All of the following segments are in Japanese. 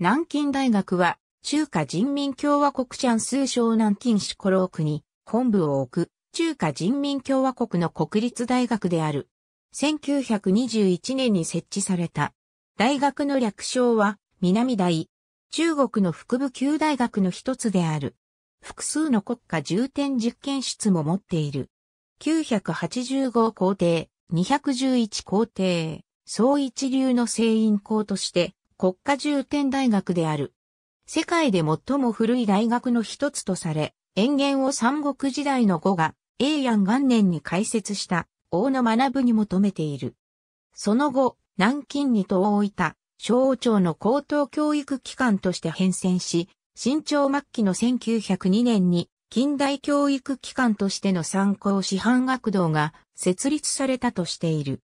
南京大学は、中華人民共和国チャンス省南京市古老区に本部を置く中華人民共和国の国立大学である。1921年に設置された。大学の略称は南大。中国の副部級大学の一つである。複数の国家重点実験室も持っている。985校程、211校庭、総一流の聖員校として国家重点大学である。世界で最も古い大学の一つとされ、園源を三国時代の語が、永安元年に開設した、大野学部に求めている。その後、南京に戸を置いた、昭王朝の高等教育機関として変遷し、新朝末期の1902年に、近代教育機関としての参考師範学堂が設立されたとしている。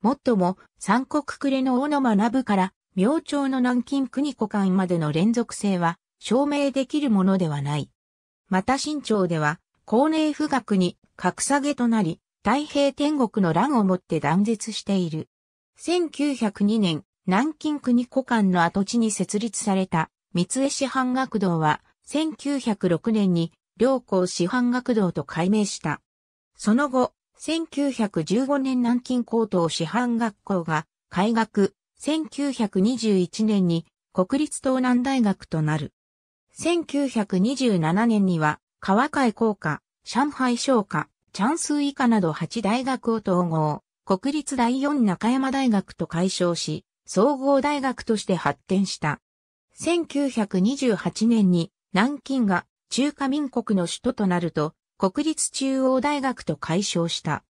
もっとも、三国暮れの大野学部から明朝の南京国古間までの連続性は証明できるものではない。また清朝では、高齢富学に格下げとなり、太平天国の乱をもって断絶している。1902年、南京国古館の跡地に設立された三江師範学堂は、1906年に両校師範学堂と改名した。その後、1915年南京高等師範学校が開学、1921年に国立東南大学となる。1927年には、川海工科、上海商科、チャンス以下など8大学を統合、国立第4中山大学と解消し、総合大学として発展した。1928年に南京が中華民国の首都となると、国立中央大学と解消した。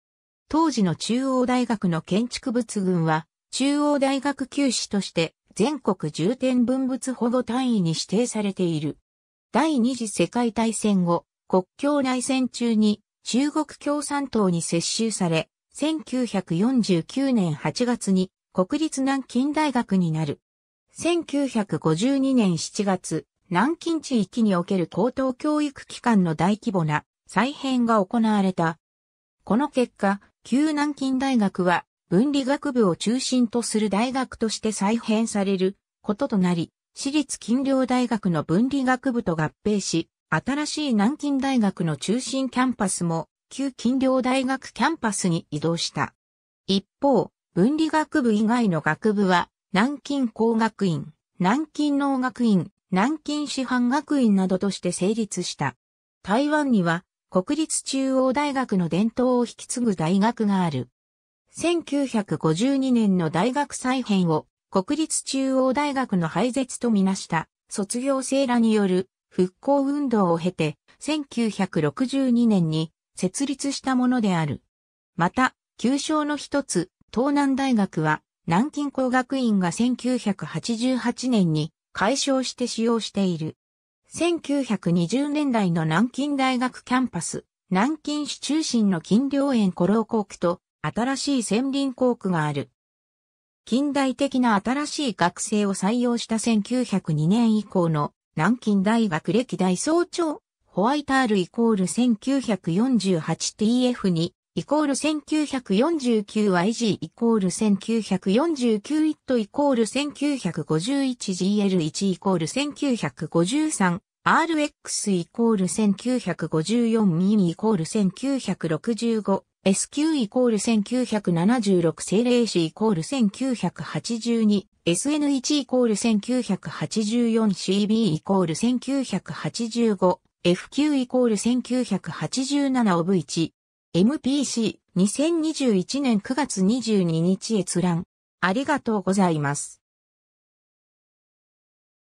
当時の中央大学の建築物群は、中央大学旧市として全国重点文物保護単位に指定されている。第二次世界大戦後、国境内戦中に中国共産党に接収され、1949年8月に国立南京大学になる。1952年7月、南京地域における高等教育機関の大規模な再編が行われた。この結果、旧南京大学は分理学部を中心とする大学として再編されることとなり、私立近陵大学の分理学部と合併し、新しい南京大学の中心キャンパスも旧近陵大学キャンパスに移動した。一方、分理学部以外の学部は、南京工学院、南京農学院、南京師範学院などとして成立した。台湾には、国立中央大学の伝統を引き継ぐ大学がある。1952年の大学再編を国立中央大学の廃絶とみなした卒業生らによる復興運動を経て1962年に設立したものである。また、旧称の一つ、東南大学は南京工学院が1988年に解消して使用している。1920年代の南京大学キャンパス、南京市中心の金陵園古老区と新しい専輪工区がある。近代的な新しい学生を採用した1902年以降の南京大学歴代総長、ホワイタールイコール 1948TF2 イコール 1949YG イコール 1949IT イコール 1951GL1 イコール 1953RX イコール 1954MINI イコール1965 SQ イコール1976精霊市イコール1982 SN1 イコール 1984CB イコール1 9 8 5 f q イコール 1987OV1 MPC2021 年9月22日閲覧ありがとうございます。